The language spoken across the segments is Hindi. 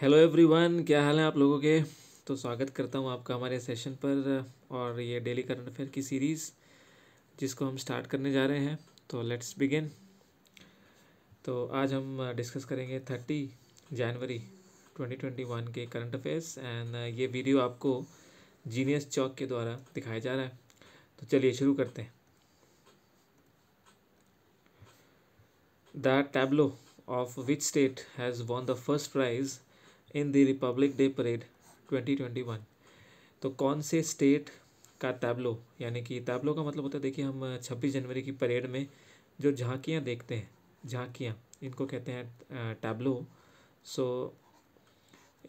हेलो एवरीवन क्या हाल है आप लोगों के तो स्वागत करता हूँ आपका हमारे सेशन पर और ये डेली करंट अफेयर की सीरीज़ जिसको हम स्टार्ट करने जा रहे हैं तो लेट्स बिगिन तो आज हम डिस्कस करेंगे थर्टी जनवरी 2021 के करंट अफेयर्स एंड ये वीडियो आपको जीनियस चौक के द्वारा दिखाया जा रहा है तो चलिए शुरू करते हैं the tableau of which state has won the first prize in the Republic Day parade 2021 तो कौन से स्टेट का टैबलो यानी कि टैबलो का मतलब होता है देखिए हम 26 जनवरी की परेड में जो झांकियाँ देखते हैं झांकियाँ इनको कहते हैं टैबलो सो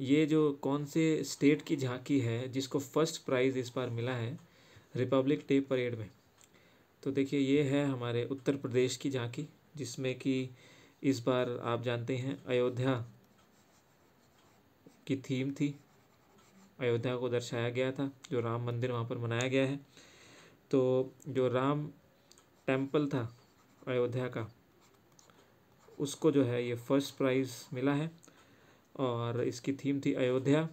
ये जो कौन से स्टेट की झांकी है जिसको फर्स्ट प्राइज़ इस बार मिला है रिपब्लिक डे परेड में तो देखिए ये है हमारे उत्तर प्रदेश की झांकी जिसमें कि इस बार आप जानते हैं अयोध्या की थीम थी अयोध्या को दर्शाया गया था जो राम मंदिर वहाँ पर बनाया गया है तो जो राम टेम्पल था अयोध्या का उसको जो है ये फर्स्ट प्राइज़ मिला है और इसकी थीम थी Ayodhya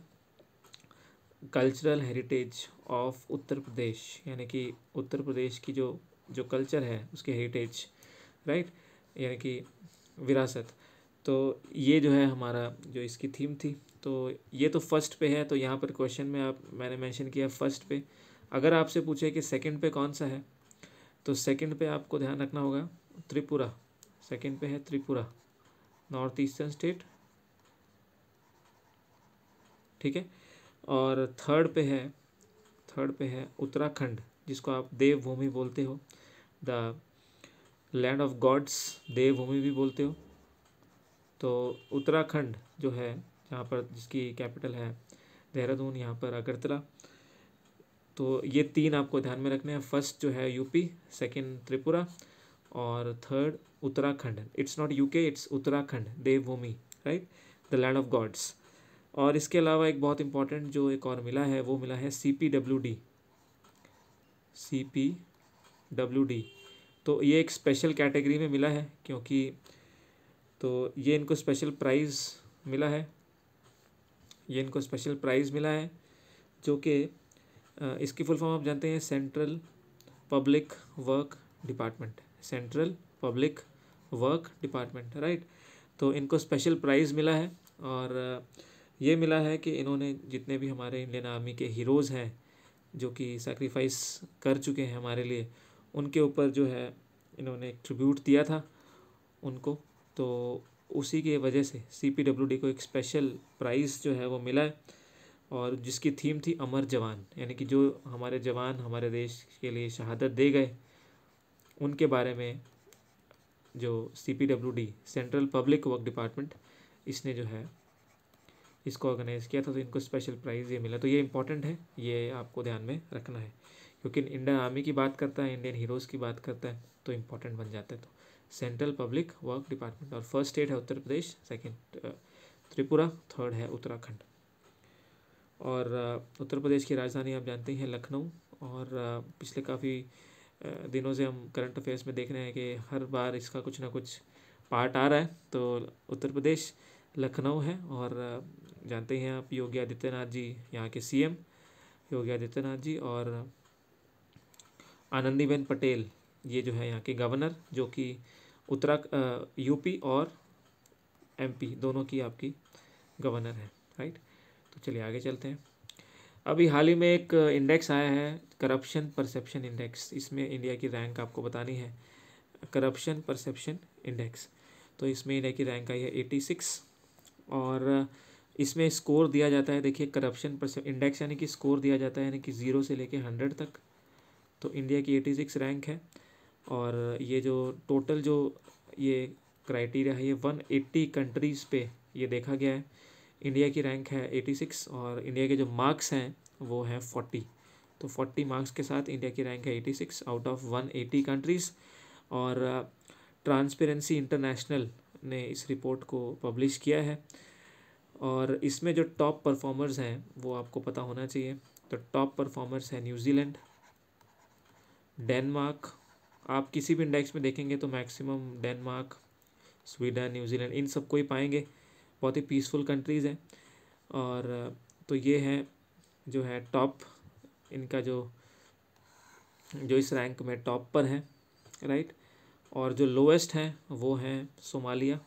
cultural heritage of Uttar Pradesh यानी कि उत्तर प्रदेश की जो जो कल्चर है उसकी हेरिटेज राइट यानी कि विरासत तो ये जो है हमारा जो इसकी थीम थी तो ये तो फर्स्ट पे है तो यहाँ पर क्वेश्चन में आप मैंने मेंशन किया फर्स्ट पे अगर आपसे पूछे कि सेकंड पे कौन सा है तो सेकंड पे आपको ध्यान रखना होगा त्रिपुरा सेकंड पे है त्रिपुरा नॉर्थ ईस्टर्न स्टेट ठीक है और थर्ड पे है थर्ड पे है उत्तराखंड जिसको आप देवभूमि बोलते हो the land of gods Devbhumi भी बोलते हो तो उत्तराखंड जो है यहाँ पर जिसकी कैपिटल है देहरादून यहाँ पर अगरतला तो ये तीन आपको ध्यान में रखने हैं फर्स्ट जो है यूपी सेकंड त्रिपुरा और third Uttarakhand it's not UK it's Uttarakhand Devbhumi right the land of gods और इसके अलावा एक बहुत इंपॉर्टेंट जो एक और मिला है वो मिला है C P W D C P W D तो ये एक स्पेशल कैटेगरी में मिला है क्योंकि तो ये इनको स्पेशल प्राइज़ मिला है ये इनको स्पेशल प्राइज़ मिला है जो कि इसकी फुल फॉर्म आप जानते हैं Central Public Work Department Central Public Work Department right तो इनको स्पेशल प्राइज़ मिला है और ये मिला है कि इन्होंने जितने भी हमारे इंडियन आर्मी के हीरोज़ हैं जो कि सैक्रिफाइस कर चुके हैं हमारे लिए उनके ऊपर जो है इन्होंने एक ट्रिब्यूट दिया था उनको तो उसी के वजह से सी पी डब्ल्यू डी को एक स्पेशल प्राइज़ जो है वो मिला है और जिसकी थीम थी अमर जवान यानी कि जो हमारे जवान हमारे देश के लिए शहादत दे गए उनके बारे में जो C P W D Central Public Work Department इसने जो है इसको ऑर्गेनाइज़ किया था तो इनको स्पेशल प्राइज़ ये मिला तो ये इंपॉर्टेंट है ये आपको ध्यान में रखना है क्योंकि इंडियन आर्मी की बात करता है इंडियन हीरोज़ की बात करता है तो इम्पोर्टेंट बन जाता है तो सेंट्रल पब्लिक वर्क डिपार्टमेंट और फर्स्ट स्टेट है Uttar Pradesh second uh, Tripura third है उत्तराखंड और uh, उत्तर प्रदेश की राजधानी आप जानते हैं लखनऊ और uh, पिछले काफ़ी दिनों से हम करंट अफेयर्स में देख रहे हैं कि हर बार इसका कुछ ना कुछ पार्ट आ रहा है तो उत्तर प्रदेश लखनऊ है और जानते हैं आप योगी आदित्यनाथ जी यहाँ के सी योगी आदित्यनाथ जी और आनंदीबेन पटेल ये जो है यहाँ के गवर्नर जो कि उत्तरा यूपी और एमपी दोनों की आपकी गवर्नर है राइट तो चलिए आगे चलते हैं अभी हाल ही में एक इंडेक्स आया है करप्शन परसेप्शन इंडेक्स इसमें इंडिया की रैंक आपको बतानी है करप्शन परसेप्शन इंडेक्स तो इसमें इंडिया की रैंक आई है एटी सिक्स और इसमें स्कोर दिया जाता है देखिए करप्शन परसेप्शन इंडेक्स यानी कि स्कोर दिया जाता है यानी कि ज़ीरो से लेके हंड्रेड तक तो इंडिया की एटी सिक्स रैंक है और ये जो टोटल जो ये क्राइटेरिया है ये 180 कंट्रीज़ पे ये देखा गया है इंडिया की रैंक है 86 और इंडिया के जो मार्क्स हैं वो हैं 40 तो 40 मार्क्स के साथ इंडिया की रैंक है 86 आउट ऑफ 180 कंट्रीज़ और ट्रांसपेरेंसी uh, इंटरनेशनल ने इस रिपोर्ट को पब्लिश किया है और इसमें जो टॉप परफॉर्मर्स हैं वो आपको पता होना चाहिए तो टॉप परफॉर्मर्स हैं न्यूजीलैंड डेनमार्क आप किसी भी इंडेक्स में देखेंगे तो मैक्सिमम डेनमार्क स्वीडन न्यूजीलैंड इन सबको ही पाएंगे बहुत ही पीसफुल कंट्रीज़ हैं और तो ये हैं जो है टॉप इनका जो जो इस रैंक में टॉप पर हैं राइट और जो लोएस्ट हैं वो हैं सोमालिया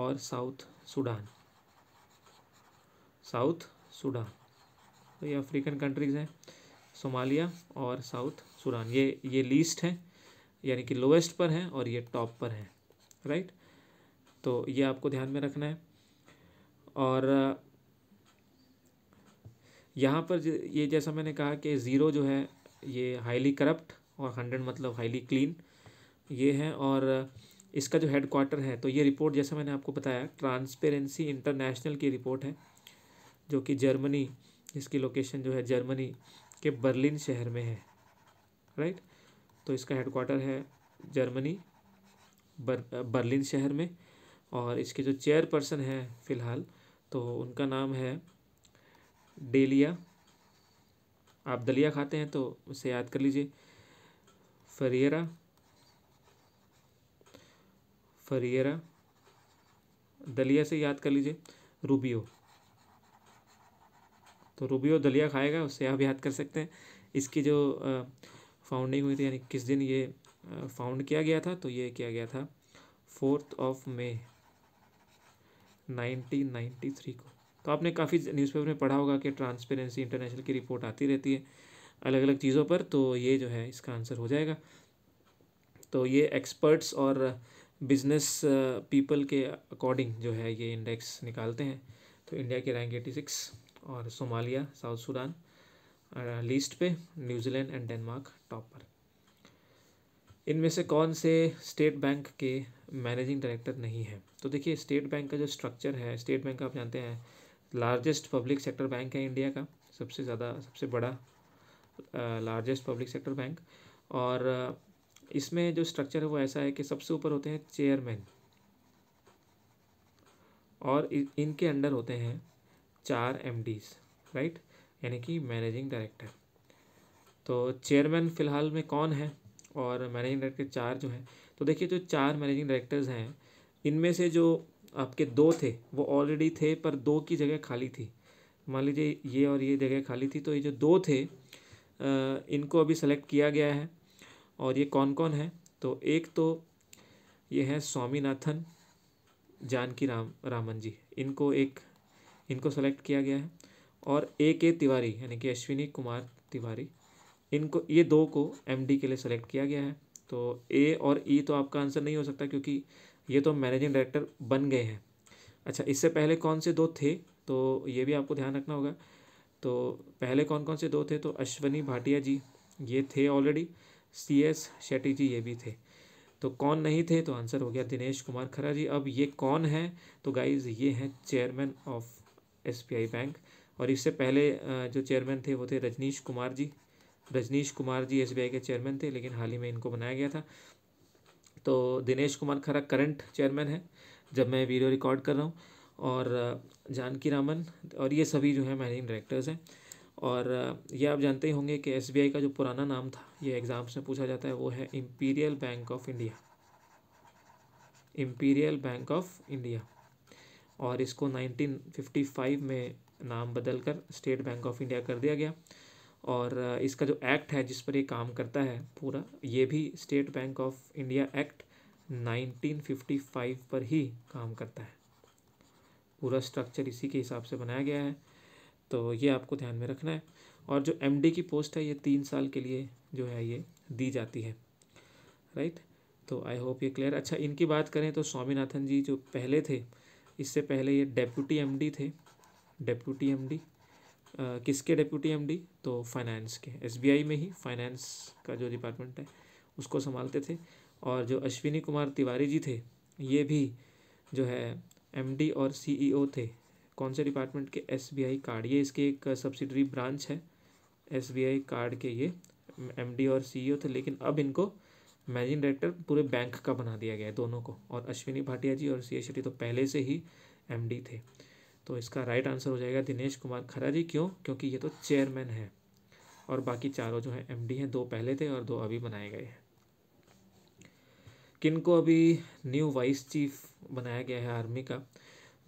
और साउथ सूडान साउथ सूडान तो ये अफ्रीकन कंट्रीज़ हैं सोमालिया और साउथ सूडान ये ये लीस्ट हैं यानी कि लोएस्ट पर हैं और ये टॉप पर हैं राइट तो ये आपको ध्यान में रखना है और यहाँ पर ये जैसा मैंने कहा कि ज़ीरो जो है ये हाईली करप्ट और हंड्रेड मतलब हाईली क्लीन ये है और इसका जो हेड क्वार्टर है तो ये रिपोर्ट जैसा मैंने आपको बताया ट्रांसपेरेंसी इंटरनेशनल की रिपोर्ट है जो कि जर्मनी इसकी लोकेशन जो है जर्मनी के बर्लिन शहर में है राइट तो इसका हेडक्वार्टर है जर्मनी बर, बर्लिन शहर में और इसके जो चेयरपर्सन हैं फ़िलहाल तो उनका नाम है डेलिया आप दलिया खाते हैं तो उसे याद कर लीजिए फरियरा फरियरा दलिया से याद कर लीजिए रूबियो तो रूबियो दलिया खाएगा उससे आप याद कर सकते हैं इसकी जो फाउंडिंग हुई थी यानी किस दिन ये फाउंड किया गया था तो ये किया गया था fourth of May nineteen ninety three को तो आपने काफ़ी न्यूज़पेपर में पढ़ा होगा कि ट्रांसपेरेंसी इंटरनेशनल की रिपोर्ट आती रहती है अलग अलग चीज़ों पर तो ये जो है इसका आंसर हो जाएगा तो ये एक्सपर्ट्स और बिजनेस पीपल के अकॉर्डिंग जो है ये इंडेक्स निकालते हैं तो इंडिया की रैंक एटी सिक्स और सोमालिया साउथ सूडान लीस्ट पे न्यूजीलैंड एंड डेनमार्क टॉप पर इनमें से कौन से स्टेट बैंक के मैनेजिंग डायरेक्टर नहीं हैं तो देखिए स्टेट बैंक का जो स्ट्रक्चर है स्टेट बैंक आप जानते हैं लार्जेस्ट पब्लिक सेक्टर बैंक है इंडिया का सबसे ज़्यादा सबसे बड़ा लार्जेस्ट पब्लिक सेक्टर बैंक और इसमें जो स्ट्रक्चर है वो ऐसा है कि सबसे ऊपर होते हैं चेयरमैन और इनके अंडर होते हैं चार एम राइट यानी कि मैनेजिंग डायरेक्टर तो चेयरमैन फ़िलहाल में कौन है और मैनेजिंग डायरेक्टर चार जो हैं तो देखिए जो चार मैनेजिंग डायरेक्टर्स हैं इनमें से जो आपके दो थे वो ऑलरेडी थे पर दो की जगह खाली थी मान लीजिए ये और ये जगह खाली थी तो ये जो दो थे इनको अभी सेलेक्ट किया गया है और ये कौन कौन है तो एक तो ये है स्वामीनाथन जानकी राम रामन जी इनको एक इनको सेलेक्ट किया गया है और ए के तिवारी यानी कि अश्विनी कुमार तिवारी इनको ये दो को एम के लिए सेलेक्ट किया गया है तो ए और ई e तो आपका आंसर नहीं हो सकता क्योंकि ये तो मैनेजिंग डायरेक्टर बन गए हैं अच्छा इससे पहले कौन से दो थे तो ये भी आपको ध्यान रखना होगा तो पहले कौन कौन से दो थे तो अश्वनी भाटिया जी ये थे already C S Shetty ji ये भी थे तो कौन नहीं थे तो आंसर हो गया दिनेश कुमार खरा जी अब ये कौन है तो गाइज ये हैं चेयरमैन ऑफ एसबीआई बैंक और इससे पहले जो चेयरमैन थे वो थे रजनीश कुमार जी रजनीश कुमार जी एसबीआई के चेयरमैन थे लेकिन हाल ही में इनको बनाया गया था तो दिनेश कुमार खरा करंट चेयरमैन है जब मैं वीडियो रिकॉर्ड कर रहा हूँ और जानकी रामन और ये सभी जो है मैनेजिंग डायरेक्टर्स हैं और ये आप जानते ही होंगे कि एस का जो पुराना नाम था ये एग्ज़ाम्स में पूछा जाता है वो है Imperial Bank of India Imperial Bank of India और इसको 1955 में नाम बदल कर स्टेट बैंक ऑफ इंडिया कर दिया गया और इसका जो एक्ट है जिस पर ये काम करता है पूरा ये भी State Bank of India Act 1955 पर ही काम करता है पूरा स्ट्रक्चर इसी के हिसाब से बनाया गया है तो ये आपको ध्यान में रखना है और जो एम की पोस्ट है ये तीन साल के लिए जो है ये दी जाती है राइट तो आई होप ये क्लियर अच्छा इनकी बात करें तो स्वामीनाथन जी जो पहले थे इससे पहले ये डेप्यूटी एमडी थे डेप्यूटी एमडी किसके डेप्यूटी एमडी तो फाइनेंस के एसबीआई में ही फाइनेंस का जो डिपार्टमेंट है उसको संभालते थे और जो अश्विनी कुमार तिवारी जी थे ये भी जो है एमडी और सीईओ e थे कौन से डिपार्टमेंट के एसबीआई कार्ड ये इसके एक सब्सिडरी ब्रांच है एसबीआई कार्ड के ये एमडी और सीईओ e थे लेकिन अब इनको मैनेजिंग डायरेक्टर पूरे बैंक का बना दिया गया है दोनों को और अश्विनी भाटिया जी और सी एस तो पहले से ही एम थे तो इसका राइट आंसर हो जाएगा दिनेश कुमार खरा जी क्यों क्योंकि ये तो चेयरमैन है और बाकी चारों जो हैं एम हैं दो पहले थे और दो अभी बनाए गए हैं किनको अभी न्यू वाइस चीफ बनाया गया है आर्मी का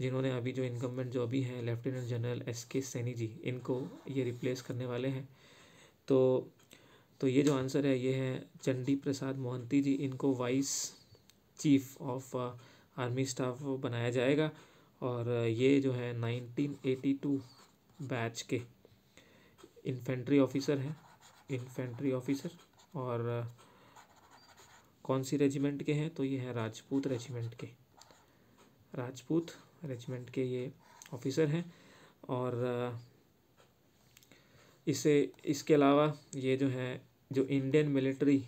जिन्होंने अभी जो इनकम्बेंट जो अभी हैं लेफ्टिनेंट जनरल एस के सैनी जी इनको ये रिप्लेस करने वाले हैं तो तो ये जो आंसर है ये है चंडी प्रसाद मोहंती जी इनको vice chief of army staff बनाया जाएगा और uh, ये जो है 1982 बैच के इन्फेंट्री ऑफिसर हैं इन्फेंट्री ऑफिसर और uh, कौन सी रेजिमेंट के हैं तो ये हैं राजपूत रेजिमेंट के राजपूत रेजिमेंट के ये ऑफिसर हैं और uh, इसे इसके अलावा ये जो है जो इंडियन मिलिट्री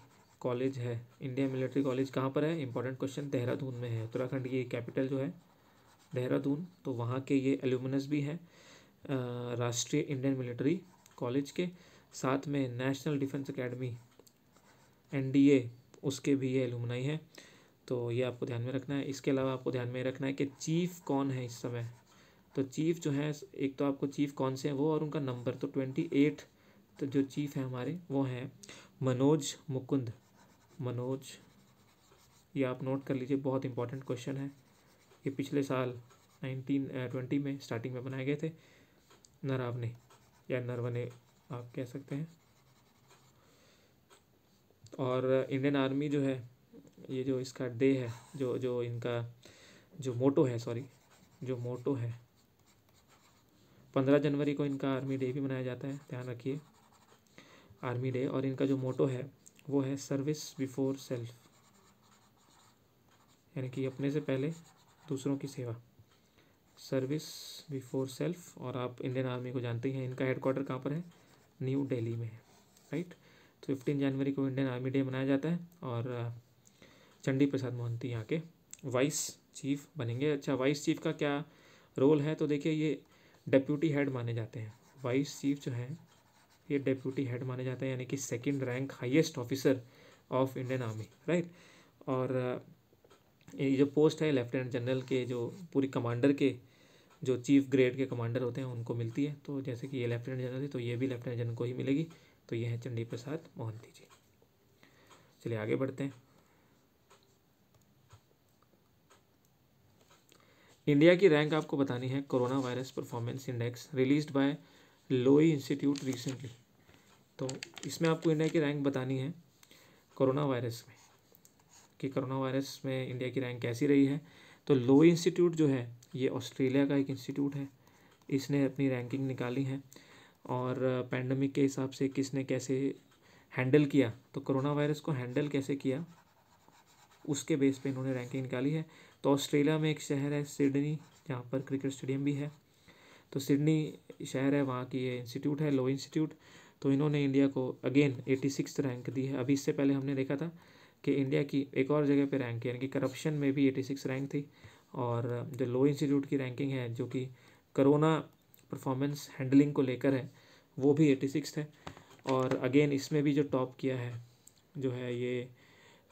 कॉलेज है इंडियन मिलिट्री कॉलेज कहाँ पर है इंपॉर्टेंट क्वेश्चन देहरादून में है उत्तराखंड की कैपिटल जो है देहरादून तो वहाँ के ये एल्यूमिनस भी हैं राष्ट्रीय इंडियन मिलिट्री कॉलेज के साथ में नेशनल डिफेंस अकेडमी एन उसके भी ये एलुमनाई हैं तो ये आपको ध्यान में रखना है इसके अलावा आपको ध्यान में रखना है कि चीफ कौन है इस समय तो चीफ जो है एक तो आपको चीफ कौन से हैं वो और उनका नंबर तो ट्वेंटी एट तो जो चीफ हैं हमारे वो हैं मनोज मुकुंद मनोज ये आप नोट कर लीजिए बहुत इंपॉर्टेंट क्वेश्चन है ये पिछले साल नाइनटीन ट्वेंटी में स्टार्टिंग में बनाए गए थे नरावने या नरवने आप कह सकते हैं और इंडियन आर्मी जो है ये जो इसका डे है जो जो इनका जो मोटो है सॉरी जो मोटो है पंद्रह जनवरी को इनका आर्मी डे भी मनाया जाता है ध्यान रखिए आर्मी डे और इनका जो मोटो है वो है सर्विस बिफोर सेल्फ यानी कि अपने से पहले दूसरों की सेवा सर्विस बिफोर सेल्फ और आप इंडियन आर्मी को जानते हैं इनका हेडक्वार्टर कहाँ पर है न्यू दिल्ली में है राइट तो फिफ्टीन जनवरी को इंडियन आर्मी डे मनाया जाता है और चंडी प्रसाद मोहंती यहाँ के वाइस चीफ बनेंगे अच्छा वाइस चीफ का क्या रोल है तो देखिए ये डेप्यूटी हेड माने जाते हैं वाइस चीफ जो हैं ये डेप्यूटी हेड माने जाते हैं यानी कि second rank highest officer of Indian army right और ये जो पोस्ट है लेफ्टिनेंट जनरल के जो पूरी कमांडर के जो चीफ ग्रेड के कमांडर होते हैं उनको मिलती है तो जैसे कि ये लेफ्टिनेंट जनरल थी तो ये भी लेफ्टिनेंट जनरल को ही मिलेगी तो ये हैं चंडी प्रसाद मोहंती जी चलिए आगे बढ़ते हैं इंडिया की रैंक आपको बतानी है corona virus performance index release by Lowy Institute recently तो इसमें आपको इंडिया की रैंक बतानी है कोरोना वायरस में कि कोरोना वायरस में इंडिया की रैंक कैसी रही है तो लोई इंस्टीट्यूट जो है ये ऑस्ट्रेलिया का एक इंस्टीट्यूट है इसने अपनी रैंकिंग निकाली है और पैंडमिक के हिसाब से किसने कैसे हैंडल किया तो कोरोना वायरस को हैंडल कैसे किया उसके बेस पे इन्होंने रैंकिंग निकाली है तो ऑस्ट्रेलिया में एक शहर है सिडनी जहाँ पर क्रिकेट स्टेडियम भी है तो सिडनी शहर है वहाँ की ये इंस्टीट्यूट है लो इंस्टीट्यूट तो इन्होंने इंडिया को अगेन एटी सिक्स रैंक दी है अभी इससे पहले हमने देखा था कि इंडिया की एक और जगह पे रैंक है यानी कि करप्शन में भी एटी सिक्स रैंक थी और जो लो इंस्टीट्यूट की रैंकिंग है जो कि करोना परफॉर्मेंस हैंडलिंग को लेकर है वो भी एटी सिक्स है और अगेन इसमें भी जो टॉप किया है जो है ये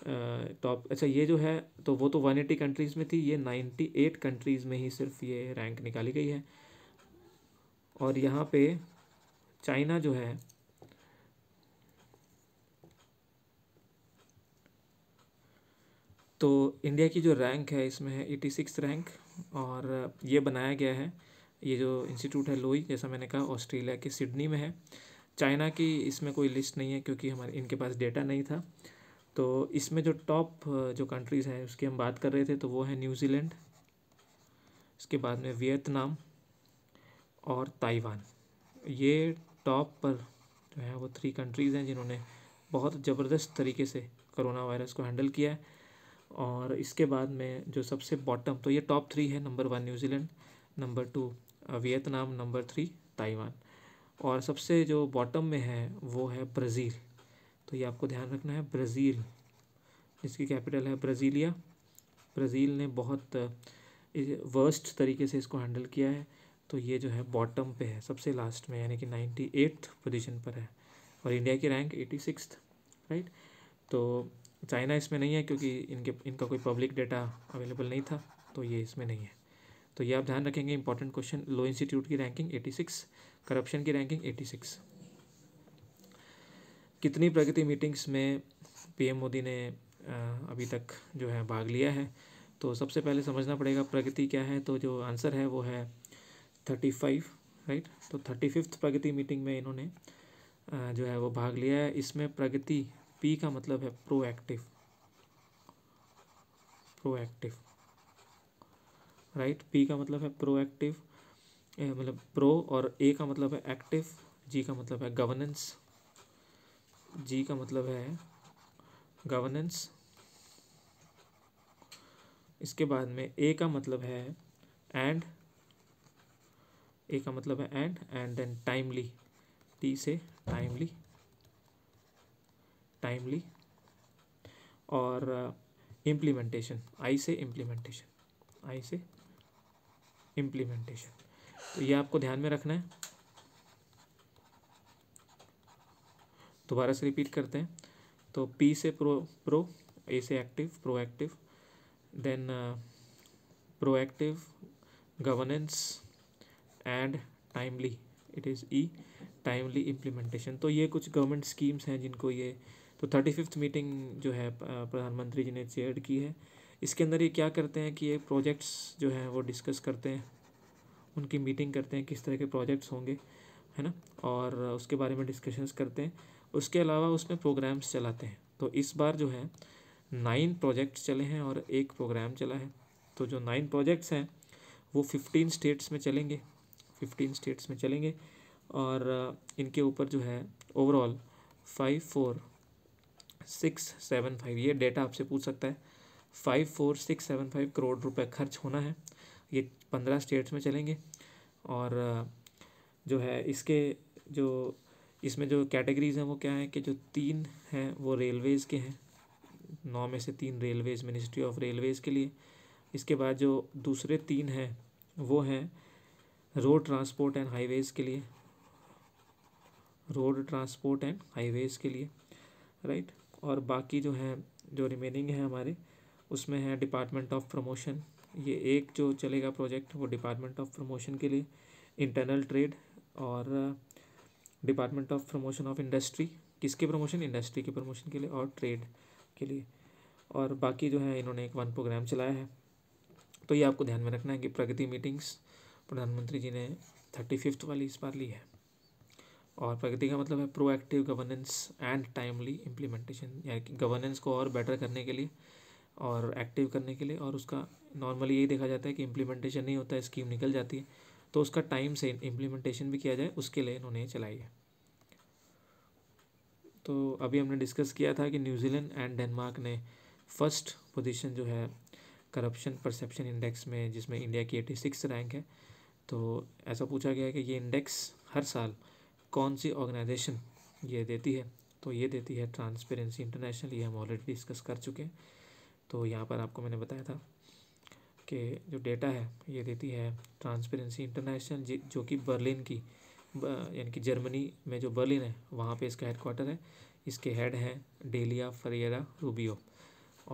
टॉप तो अच्छा ये जो है तो वो तो 180 कंट्रीज़ में थी ये 98 कंट्रीज़ में ही सिर्फ ये रैंक निकाली गई है और यहाँ पे चाइना जो है तो इंडिया की जो रैंक है इसमें है एटी सिक्स रैंक और ये बनाया गया है ये जो इंस्टीट्यूट है लोई जैसा मैंने कहा ऑस्ट्रेलिया के सिडनी में है चाइना की इसमें कोई लिस्ट नहीं है क्योंकि हमारे इनके पास डेटा नहीं था तो इसमें जो टॉप जो कंट्रीज़ हैं उसकी हम बात कर रहे थे तो वो है न्यूज़ीलैंड इसके बाद में वियतनाम और ताइवान ये टॉप पर जो है वो थ्री कंट्रीज़ हैं जिन्होंने बहुत ज़बरदस्त तरीके से करोना वायरस को हैंडल किया है और इसके बाद में जो सबसे बॉटम तो ये टॉप थ्री है number one New Zealand number two Vietnam number three Taiwan और सबसे जो बॉटम में है वो है ब्राज़ील तो ये आपको ध्यान रखना है ब्राज़ील इसकी कैपिटल है ब्राज़ीलिया ब्राज़ील ने बहुत वर्स्ट तरीके से इसको हैंडल किया है तो ये जो है बॉटम पे है सबसे लास्ट में यानी कि नाइन्टी एट्थ पोजिशन पर है और इंडिया की रैंक एटी सिक्स राइट तो चाइना इसमें नहीं है क्योंकि इनके इनका कोई पब्लिक डेटा अवेलेबल नहीं था तो ये इसमें नहीं है तो ये आप ध्यान रखेंगे इंपॉर्टेंट क्वेश्चन लो इंस्टीट्यूट की रैंकिंग सिक्स करप्शन की रैंकिंग सिक्स कितनी प्रगति मीटिंग्स में पीएम मोदी ने अभी तक जो है भाग लिया है तो सबसे पहले समझना पड़ेगा प्रगति क्या है तो जो आंसर है वो है थर्टी फाइव राइट तो थर्टी फिफ्थ प्रगति मीटिंग में इन्होंने जो है वो भाग लिया है इसमें प्रगति पी का मतलब है प्रोएक्टिव प्रोएक्टिव राइट पी का मतलब है प्रोएक्टिव मतलब प्रो और ए का मतलब है एक्टिव जी का मतलब है गवर्नेंस जी का मतलब है गवर्नेंस इसके बाद में ए का मतलब है एंड ए का मतलब है and and then timely T से टाइमली टाइमली और इम्प्लीमेंटेशन uh, आई से इम्प्लीमेंटेशन आई से इम्प्लीमेंटेशन तो ये आपको ध्यान में रखना है दोबारा से रिपीट करते हैं तो पी से प्रो प्रो ए से active proactive then proactive governance and timely it is E timely implementation तो ये कुछ गवर्नमेंट स्कीम्स हैं जिनको ये तो थर्टी फिफ्थ मीटिंग जो है uh, प्रधानमंत्री जी ने चेयर की है इसके अंदर ये क्या करते हैं कि ये प्रोजेक्ट्स जो हैं वो डिस्कस करते हैं उनकी मीटिंग करते हैं किस तरह के प्रोजेक्ट्स होंगे है ना और उसके बारे में डिस्कशंस करते हैं उसके अलावा उसमें प्रोग्राम्स चलाते हैं तो इस बार जो है नाइन प्रोजेक्ट्स चले हैं और एक प्रोग्राम चला है तो जो नाइन प्रोजेक्ट्स हैं वो फिफ्टीन स्टेट्स में चलेंगे फिफ्टीन स्टेट्स में चलेंगे और इनके ऊपर जो है overall five four six seven five ये डेटा आपसे पूछ सकता है five four six seven five crore रुपए खर्च होना है ये पंद्रह स्टेट्स में चलेंगे और जो है इसके जो इसमें जो कैटेगरीज हैं वो क्या है कि जो तीन हैं वो रेलवेज़ के हैं नौ में से तीन रेलवेज़ मिनिस्ट्री ऑफ रेलवेज़ के लिए इसके बाद जो दूसरे तीन हैं वो हैं रोड ट्रांसपोर्ट एंड हाईवेज़ के लिए रोड ट्रांसपोर्ट एंड हाईवेज़ के लिए राइट और बाकी जो हैं जो रिमेनिंग है हमारे उसमें है डिपार्टमेंट ऑफ प्रमोशन ये एक जो चलेगा प्रोजेक्ट वो डिपार्टमेंट ऑफ प्रमोशन के लिए इंटरनल ट्रेड और department of promotion of industry किसके प्रमोशन इंडस्ट्री के प्रमोशन के लिए और ट्रेड के लिए और बाकी जो है इन्होंने एक वन प्रोग्राम चलाया है तो ये आपको ध्यान में रखना है कि प्रगति मीटिंग्स प्रधानमंत्री जी ने थर्टी फिफ्थ वाली इस बार ली है और प्रगति का मतलब है proactive governance and timely implementation यानी कि गवर्नेंस को और बेटर करने के लिए और एक्टिव करने के लिए और उसका नॉर्मली यही देखा जाता है कि इम्प्लीमेंटेशन नहीं होता है स्कीम निकल जाती है तो उसका टाइम से इम्प्लीमेंटेशन भी किया जाए उसके लिए इन्होंने चलाई है तो अभी हमने डिस्कस किया था कि न्यूजीलैंड एंड डेनमार्क ने फर्स्ट पोजीशन जो है करप्शन परसेप्शन इंडेक्स में जिसमें इंडिया की एटी सिक्स रैंक है तो ऐसा पूछा गया है कि ये इंडेक्स हर साल कौन सी ऑर्गेनाइजेशन ये देती है तो ये देती है ट्रांसपेरेंसी इंटरनेशनल ये हम ऑलरेडी डिस्कस कर चुके हैं तो यहाँ पर आपको मैंने बताया था के जो डेटा है ये देती है ट्रांसपेरेंसी इंटरनेशनल जो कि बर्लिन की यानी कि जर्मनी में जो बर्लिन है वहाँ पे इसका हेडकोार्टर है इसके हेड हैं डेलिया फरियरा रूबियो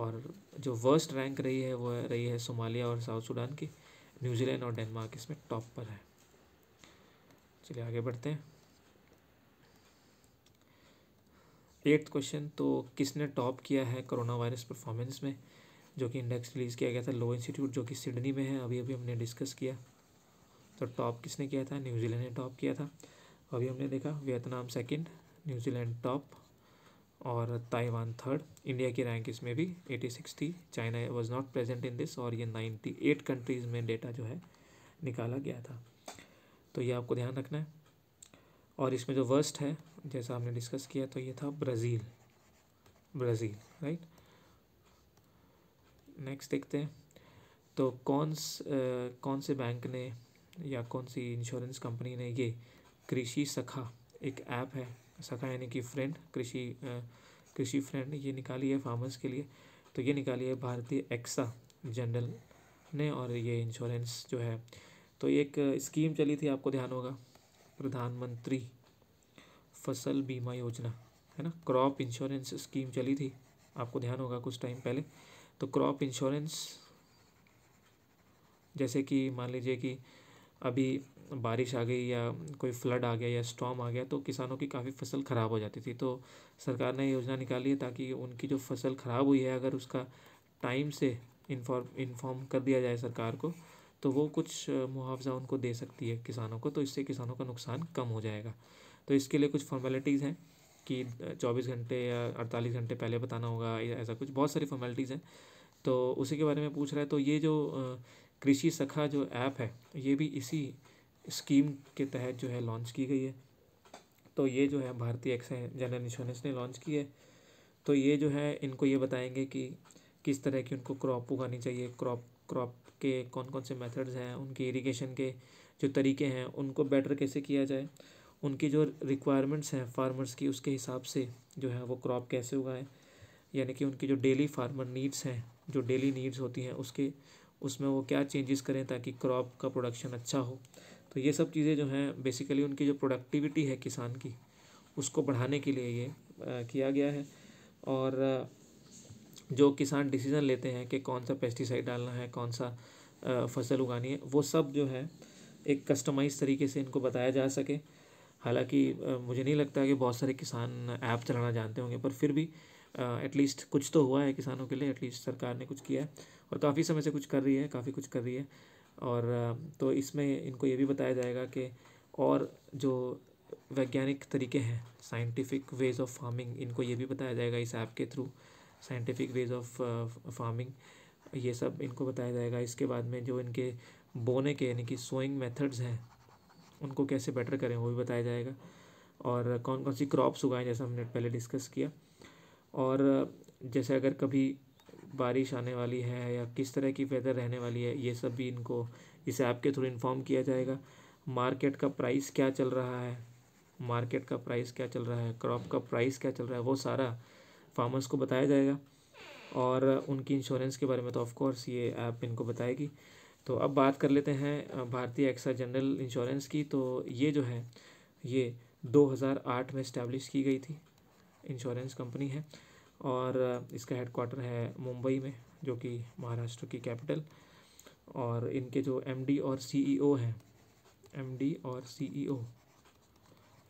और जो वर्स्ट रैंक रही है वो रही है सोमालिया और साउथ सूडान की न्यूजीलैंड और डेनमार्क इसमें टॉप पर है चलिए आगे बढ़ते हैं एट्थ क्वेश्चन तो किसने टॉप किया है कोरोना वायरस परफॉर्मेंस में जो कि इंडेक्स रिलीज़ किया गया था लो इंस्टीट्यूट जो कि सिडनी में है अभी अभी हमने डिस्कस किया तो टॉप किसने किया था न्यूजीलैंड ने टॉप किया था अभी हमने देखा वियतनाम सेकंड न्यूजीलैंड टॉप और ताइवान थर्ड इंडिया की रैंक इसमें भी एटी सिक्स थी China was not present in this और ये एट कंट्रीज़ में डेटा जो है निकाला गया था तो ये आपको ध्यान रखना है और इसमें जो वर्स्ट है जैसा हमने डिस्कस किया तो ये था ब्राज़ील ब्राज़ील राइट नेक्स्ट देखते हैं तो कौन स, आ, कौन से बैंक ने या कौन सी इंश्योरेंस कंपनी ने ये कृषि सखा एक ऐप है सखा यानी कि फ्रेंड कृषि कृषि फ्रेंड ये निकाली है फार्मर्स के लिए तो ये निकाली है भारतीय एक्सा जनरल ने और ये इंश्योरेंस जो है तो एक स्कीम चली थी आपको ध्यान होगा प्रधानमंत्री फसल बीमा योजना है ना क्रॉप इंश्योरेंस स्कीम चली थी आपको ध्यान होगा कुछ टाइम पहले तो क्रॉप इंश्योरेंस जैसे कि मान लीजिए कि अभी बारिश आ गई या कोई फ्लड आ गया या स्टॉम आ गया तो किसानों की काफ़ी फसल ख़राब हो जाती थी तो सरकार ने योजना निकाली है ताकि उनकी जो फसल ख़राब हुई है अगर उसका टाइम से इन्फॉर्म इन्फॉर्म कर दिया जाए सरकार को तो वो कुछ मुआवजा उनको दे सकती है किसानों को तो इससे किसानों का नुकसान कम हो जाएगा तो इसके लिए कुछ फॉर्मेलिटीज़ हैं कि 24 घंटे या 48 घंटे पहले बताना होगा या ऐसा कुछ बहुत सारी फॉर्मेलिटीज़ हैं तो उसी के बारे में पूछ रहा है तो ये जो कृषि सखा जो ऐप है ये भी इसी स्कीम के तहत जो है लॉन्च की गई है तो ये जो है भारतीय एक्साइज जनरल इंश्योरेंस ने लॉन्च की है तो ये जो है इनको ये बताएंगे कि किस तरह की उनको क्रॉप उगानी चाहिए क्रॉप क्रॉप के कौन कौन से मेथड्स हैं उनके इरिगेशन के जो तरीके हैं उनको बेटर कैसे किया जाए उनकी जो रिक्वायरमेंट्स हैं फार्मर्स की उसके हिसाब से जो है वो क्रॉप कैसे उगाएं यानी कि उनकी जो डेली फार्मर नीड्स हैं जो डेली नीड्स होती हैं उसके उसमें वो क्या चेंजेस करें ताकि क्रॉप का प्रोडक्शन अच्छा हो तो ये सब चीज़ें जो हैं बेसिकली उनकी जो प्रोडक्टिविटी है किसान की उसको बढ़ाने के लिए ये आ, किया गया है और जो किसान डिसीज़न लेते हैं कि कौन सा पेस्टिसाइड डालना है कौन सा आ, फसल उगानी है वो सब जो है एक कस्टमाइज तरीके से इनको बताया जा सके हालांकि मुझे नहीं लगता कि बहुत सारे किसान ऐप चलाना जानते होंगे पर फिर भी एटलीस्ट uh, कुछ तो हुआ है किसानों के लिए एटलीस्ट सरकार ने कुछ किया है और काफ़ी समय से कुछ कर रही है काफ़ी कुछ कर रही है और uh, तो इसमें इनको ये भी बताया जाएगा कि और जो वैज्ञानिक तरीके हैं साइंटिफिक वेज़ ऑफ फार्मिंग इनको ये भी बताया जाएगा इस ऐप के through scientific ways of farming ये सब इनको बताया जाएगा इसके बाद में जो इनके बोने के यानी कि सोइंग मेथड्स हैं उनको कैसे बेटर करें वो भी बताया जाएगा और कौन कौन सी क्रॉप्स उगाएं जैसा हमने पहले डिस्कस किया और जैसे अगर कभी बारिश आने वाली है या किस तरह की वेदर रहने वाली है ये सब भी इनको इस ऐप के थ्रू इन्फॉर्म किया जाएगा मार्केट का प्राइस क्या चल रहा है मार्केट का प्राइस क्या चल रहा है क्रॉप का प्राइस क्या चल रहा है वो सारा फार्मर्स को बताया जाएगा और उनकी इंश्योरेंस के बारे में तो ऑफ़ कोर्स ये ऐप इनको बताएगी तो अब बात कर लेते हैं भारतीय एक्सा जनरल इंश्योरेंस की तो ये जो है ये 2008 में इस्टेब्लिश की गई थी इंश्योरेंस कंपनी है और इसका हेडकोार्टर है मुंबई में जो कि महाराष्ट्र की कैपिटल और इनके जो एमडी और सीईओ हैं एमडी और सीईओ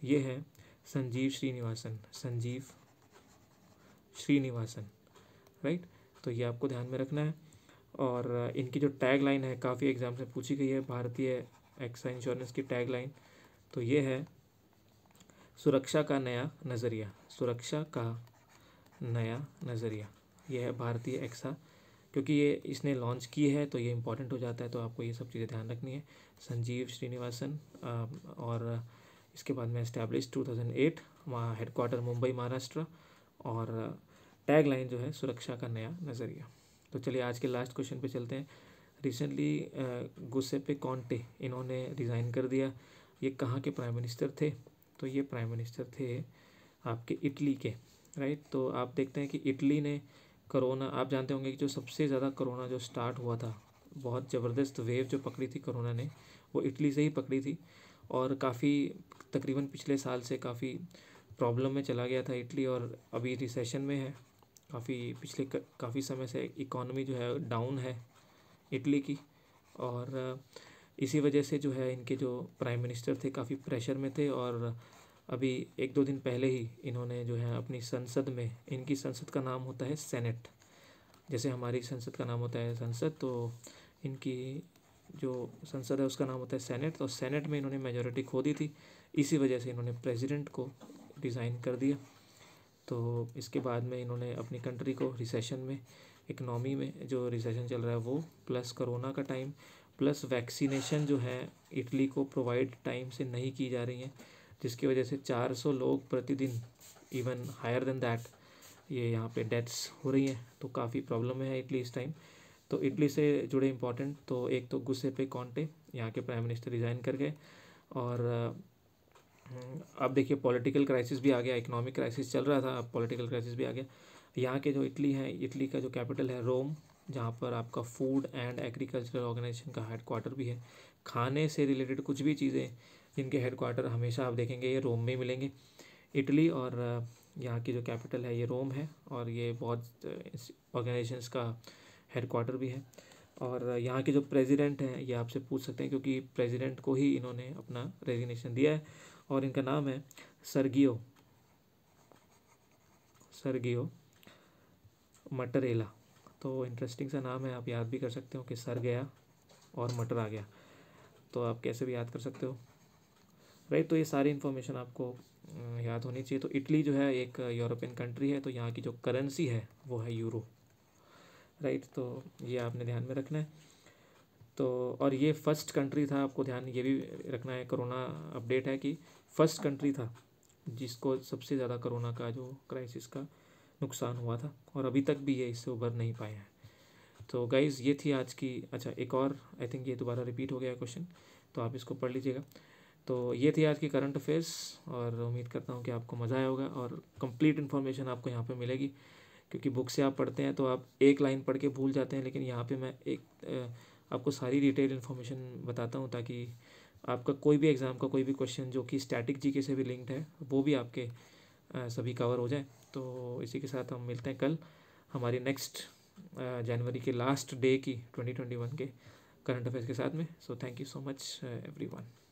ये हैं संजीव श्रीनिवासन संजीव श्रीनिवासन राइट तो ये आपको ध्यान में रखना है और इनकी जो टैग लाइन है काफ़ी एग्ज़ाम से पूछी गई है भारतीय एक्सा इंश्योरेंस की टैग लाइन तो ये है सुरक्षा का नया नज़रिया सुरक्षा का नया नज़रिया ये है भारतीय एक्सा क्योंकि ये इसने लॉन्च की है तो ये इम्पॉर्टेंट हो जाता है तो आपको ये सब चीज़ें ध्यान रखनी है संजीव श्रीनिवासन और इसके बाद में इस्टेब्लिश टू थाउजेंड एट वहाँ हेडकोार्टर मुंबई महाराष्ट्र और टैग लाइन जो है सुरक्षा का नया नज़रिया तो चलिए आज के लास्ट क्वेश्चन पे चलते हैं रिसेंटली गुस्से पे कॉन्टे इन्होंने रिज़ाइन कर दिया ये कहाँ के प्राइम मिनिस्टर थे तो ये प्राइम मिनिस्टर थे आपके इटली के राइट तो आप देखते हैं कि इटली ने करोना आप जानते होंगे कि जो सबसे ज़्यादा करोना जो स्टार्ट हुआ था बहुत ज़बरदस्त वेव जो पकड़ी थी करोना ने वो इटली से ही पकड़ी थी और काफ़ी तकरीबन पिछले साल से काफ़ी प्रॉब्लम में चला गया था इटली और अभी रिसेशन में है काफ़ी पिछले काफ़ी समय से इकॉनमी जो है डाउन है इटली की और इसी वजह से जो है इनके जो प्राइम मिनिस्टर थे काफ़ी प्रेशर में थे और अभी एक दो दिन पहले ही इन्होंने जो है अपनी संसद में इनकी संसद का नाम होता है सेनेट जैसे हमारी संसद का नाम होता है संसद तो इनकी जो संसद है उसका नाम होता है सेनेट और सेनेट में इन्होंने मेजोरिटी खो दी थी इसी वजह से इन्होंने प्रेसिडेंट को डिज़ाइन कर दिया तो इसके बाद में इन्होंने अपनी कंट्री को रिसेशन में इकनॉमी में जो रिसेशन चल रहा है वो प्लस कोरोना का टाइम प्लस वैक्सीनेशन जो है इटली को प्रोवाइड टाइम से नहीं की जा रही है जिसकी वजह से 400 लोग प्रतिदिन इवन हायर देन दैट ये यहाँ पे डेथ्स हो रही हैं तो काफ़ी प्रॉब्लम है इटली इस टाइम तो इटली से जुड़े इम्पॉर्टेंट तो एक तो गुस्से पे कॉन्टे यहाँ के प्राइम मिनिस्टर रिज़ाइन कर गए और अब देखिए पॉलिटिकल क्राइसिस भी आ गया इकोनॉमिक क्राइसिस चल रहा था अब पॉलिटिकल क्राइसिस भी आ गया यहाँ के जो इटली है इटली का जो कैपिटल है रोम जहाँ पर आपका फूड एंड एग्रीकल्चरल ऑर्गेनाइजेशन का हेडक्वार्टर भी है खाने से रिलेटेड कुछ भी चीज़ें जिनके हेडक्वार्टर हमेशा आप देखेंगे ये रोम में मिलेंगे इटली और यहाँ की जो कैपिटल है ये रोम है और ये बहुत ऑर्गेनाइजेशन का हेडक्वार्टर भी है और यहाँ के जो प्रेसिडेंट हैं ये आपसे पूछ सकते हैं क्योंकि प्रेसिडेंट को ही इन्होंने अपना रेजिग्नेशन दिया है और इनका नाम है सरगियो सरगियो मटरेला तो इंटरेस्टिंग सा नाम है आप याद भी कर सकते हो कि सर गया और मटर आ गया तो आप कैसे भी याद कर सकते हो राइट तो ये सारी इन्फॉर्मेशन आपको याद होनी चाहिए तो इटली जो है एक यूरोपियन कंट्री है तो यहाँ की जो करेंसी है वो है यूरो राइट तो ये आपने ध्यान में रखना है तो और ये फर्स्ट कंट्री था आपको ध्यान ये भी रखना है कोरोना अपडेट है कि फर्स्ट कंट्री था जिसको सबसे ज़्यादा कोरोना का जो क्राइसिस का नुकसान हुआ था और अभी तक भी ये इससे उभर नहीं पाए हैं तो गाइज़ ये थी आज की अच्छा एक और आई थिंक ये दोबारा रिपीट हो गया क्वेश्चन तो आप इसको पढ़ लीजिएगा तो ये थी आज की करंट अफेयर्स और उम्मीद करता हूँ कि आपको मज़ा आया होगा और कंप्लीट इन्फॉर्मेशन आपको यहाँ पे मिलेगी क्योंकि बुक से आप पढ़ते हैं तो आप एक लाइन पढ़ के भूल जाते हैं लेकिन यहाँ पे मैं एक आपको सारी डिटेल इन्फॉर्मेशन बताता हूँ ताकि आपका कोई भी एग्ज़ाम का कोई भी क्वेश्चन जो कि स्टैटिक जीके से भी लिंक्ड है वो भी आपके सभी कवर हो जाए तो इसी के साथ हम मिलते हैं कल हमारी नेक्स्ट जनवरी के लास्ट डे की 2021 के करंट अफेयर्स के साथ में so thank you so much every one